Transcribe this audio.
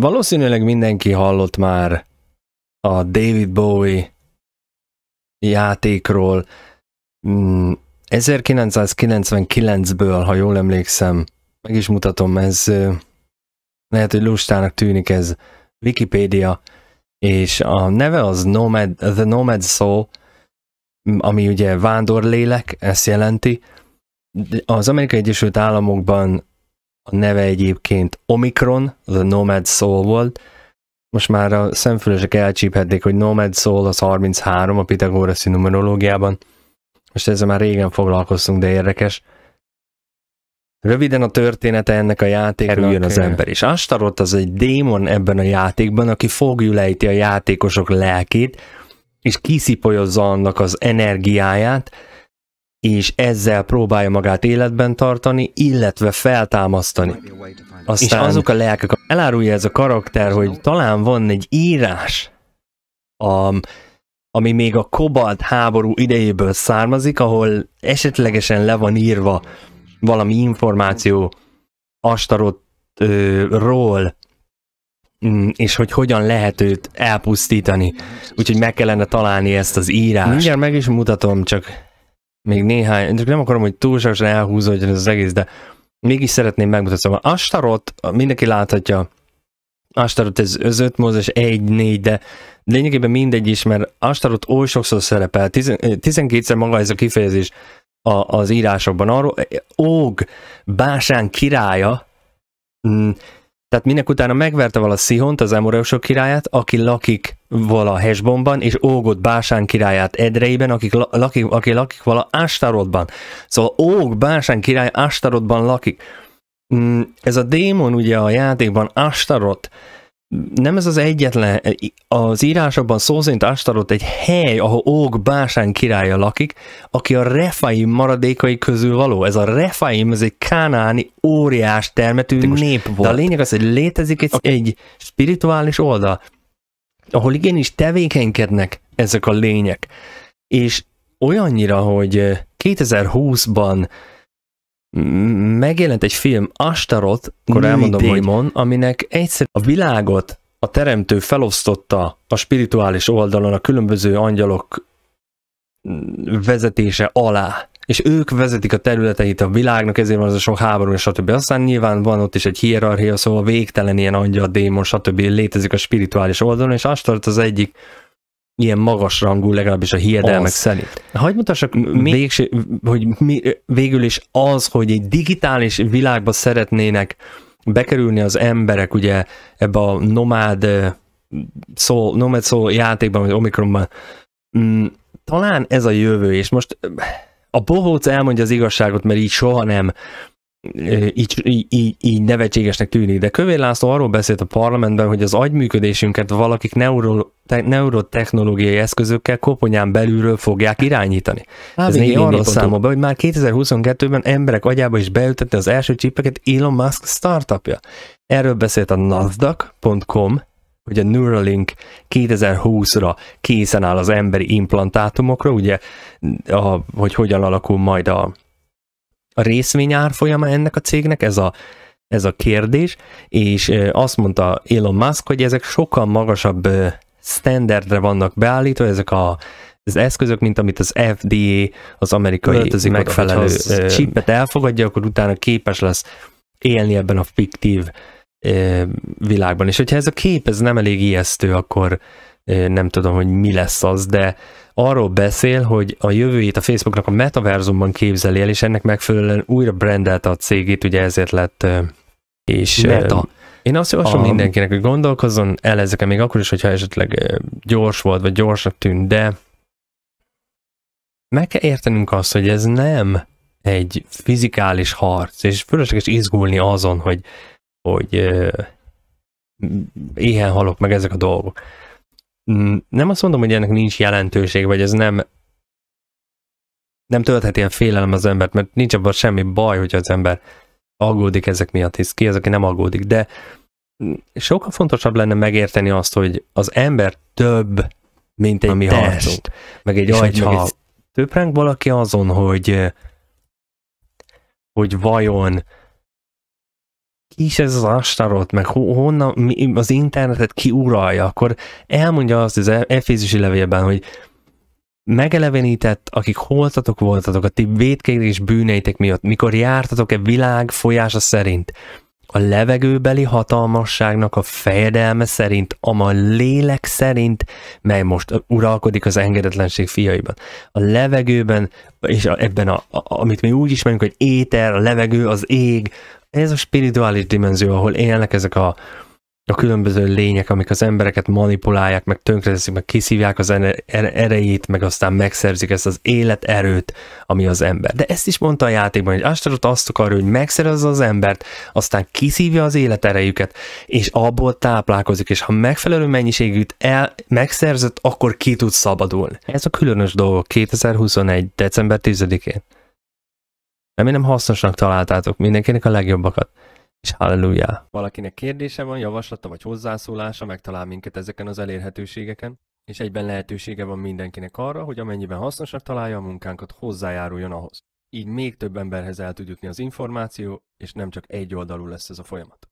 Valószínűleg mindenki hallott már a David Bowie játékról. 1999-ből, hmm, ha jól emlékszem, meg is mutatom, ez lehet, hogy lustának tűnik ez Wikipédia, és a neve az Nomad, The Nomad Soul, ami ugye vándorlélek, ezt jelenti. Az Amerikai Egyesült Államokban a neve egyébként Omikron, az a Nomad Soul volt, most már a szemfülesek elcsíphették, hogy Nomad Soul az 33 a Pitagoraszi numerológiában. Most ezzel már régen foglalkoztunk, de érdekes. Röviden a története ennek a játéknak. Kerüljön az ember is. Astarot az egy démon ebben a játékban, aki fogjulejti a játékosok lelkét, és kiszipolyozza annak az energiáját, és ezzel próbálja magát életben tartani, illetve feltámasztani. Aztán és azok a lelkek, elárulja ez a karakter, hogy talán van egy írás, a, ami még a Kobalt háború idejéből származik, ahol esetlegesen le van írva valami információ Astarotról, mm, és hogy hogyan lehet őt elpusztítani. Úgyhogy meg kellene találni ezt az írást. Mindjárt meg is mutatom, csak még néhány, csak nem akarom, hogy túlságosan elhúzódjon ez az egész, de mégis szeretném megmutatni. Szóval Astarot mindenki láthatja, Astarot ez az öt mozes, egy-négy, de lényegében mindegy is, mert Astarot oly sokszor szerepel, 12-szer eh, maga ez a kifejezés a, az írásokban. Arról, eh, Óg, Básán királya, mm, tehát minek utána megverte vala Szihont, az Amoreusok királyát, aki lakik vala Hesbonban, és Ógot Básán királyát Edreiben, akik la, lakik, aki lakik vala Ástarodban. Szóval Óg Básán király Ástarodban lakik. Mm, ez a démon ugye a játékban Ástarod, nem ez az egyetlen. E, az írásokban szó szerint Astarot egy hely, ahol Óg Básán királya lakik, aki a Refaim maradékai közül való. Ez a Refaim, ez egy kánáni óriás termetű Most, nép volt. De a lényeg az, hogy létezik egy, egy spirituális oldal, ahol igenis tevékenykednek ezek a lények. És olyannyira, hogy 2020-ban eh, megjelent egy film, Astaroth, akkor elmondom, démon, hogy... aminek egyszer a világot a teremtő felosztotta a spirituális oldalon a különböző angyalok vezetése alá, és ők vezetik a területeit a világnak, ezért van az a sok háború, és stb. Aztán nyilván van ott is egy hierarchia, szóval végtelen ilyen angyal, démon, stb. létezik a spirituális oldalon, és Astaroth az egyik ilyen magas rangú, legalábbis a hiedelmek az. szerint. Hogy mutassak, mi? Végső, hogy mi, végül is az, hogy egy digitális világba szeretnének bekerülni az emberek ugye ebbe a nomád szó, nomád szó játékban, vagy Omikronban, mm, talán ez a jövő, és most a bohóc elmondja az igazságot, mert így soha nem, így, így, így nevetségesnek tűnik, de Kövér László arról beszélt a parlamentben, hogy az agyműködésünket valakik neuro, te, neurotechnológiai eszközökkel koponyán belülről fogják irányítani. Há, Ez még arról számol be, hogy már 2022-ben emberek agyába is beültette az első csipeket Elon Musk startupja. Erről beszélt a nasdaq.com, hogy a Neuralink 2020-ra készen áll az emberi implantátumokra, ugye, a, hogy hogyan alakul majd a a részvény árfolyama ennek a cégnek, ez a, ez a kérdés, és azt mondta Elon Musk, hogy ezek sokkal magasabb standardre vannak beállítva, ezek a, az eszközök, mint amit az FDA, az amerikai Öltözik megfelelő oda, csipet elfogadja, akkor utána képes lesz élni ebben a fiktív világban. És hogyha ez a kép ez nem elég ijesztő, akkor nem tudom, hogy mi lesz az, de arról beszél, hogy a jövőjét a Facebooknak a metaverzumban képzeli el, és ennek megfelelően újra brandelte a cégét, ugye ezért lett és Meta. Én azt javaslom a... mindenkinek, hogy gondolkozzon el ezeken még akkor is, hogyha esetleg gyors volt, vagy gyorsnak tűnt, de meg kell értenünk azt, hogy ez nem egy fizikális harc, és fölösleges izgulni azon, hogy, hogy éhen halok meg ezek a dolgok. Mm, nem azt mondom, hogy ennek nincs jelentőség, vagy ez nem nem töltheti ilyen félelem az embert, mert nincs abban semmi baj, hogy az ember aggódik ezek miatt, hisz ki az, aki nem aggódik, de mm, sokkal fontosabb lenne megérteni azt, hogy az ember több, mint egy ami test, harcunk, meg egy agy, ha egy... Több valaki azon, hogy hogy vajon ki is ez az astarot, meg honnan mi, az internetet ki uralja, akkor elmondja azt az e- Efézusi levélben, hogy megelevenített, akik holtatok voltatok a ti védkérés bűneitek miatt, mikor jártatok-e világ folyása szerint, a levegőbeli hatalmasságnak a fejedelme szerint, ama lélek szerint, mely most uralkodik az engedetlenség fiaiban. A levegőben, és ebben, a, a, amit mi úgy ismerünk, hogy éter, a levegő, az ég, ez a spirituális dimenzió, ahol élnek ezek a, a különböző lények, amik az embereket manipulálják, meg tönkreteszik, meg kiszívják az erejét, meg aztán megszerzik ezt az életerőt, ami az ember. De ezt is mondta a játékban, hogy Astaroth azt akar, hogy megszerezze az embert, aztán kiszívja az életerejüket, és abból táplálkozik, és ha megfelelő mennyiségűt el, megszerzett, akkor ki tud szabadulni. Ez a különös dolog 2021. december 10-én. Remélem hasznosnak találtátok mindenkinek a legjobbakat és halleluja. Valakinek kérdése van, javaslata vagy hozzászólása, megtalál minket ezeken az elérhetőségeken, és egyben lehetősége van mindenkinek arra, hogy amennyiben hasznosnak találja a munkánkat, hozzájáruljon ahhoz. Így még több emberhez el tud jutni az információ, és nem csak egy oldalú lesz ez a folyamat.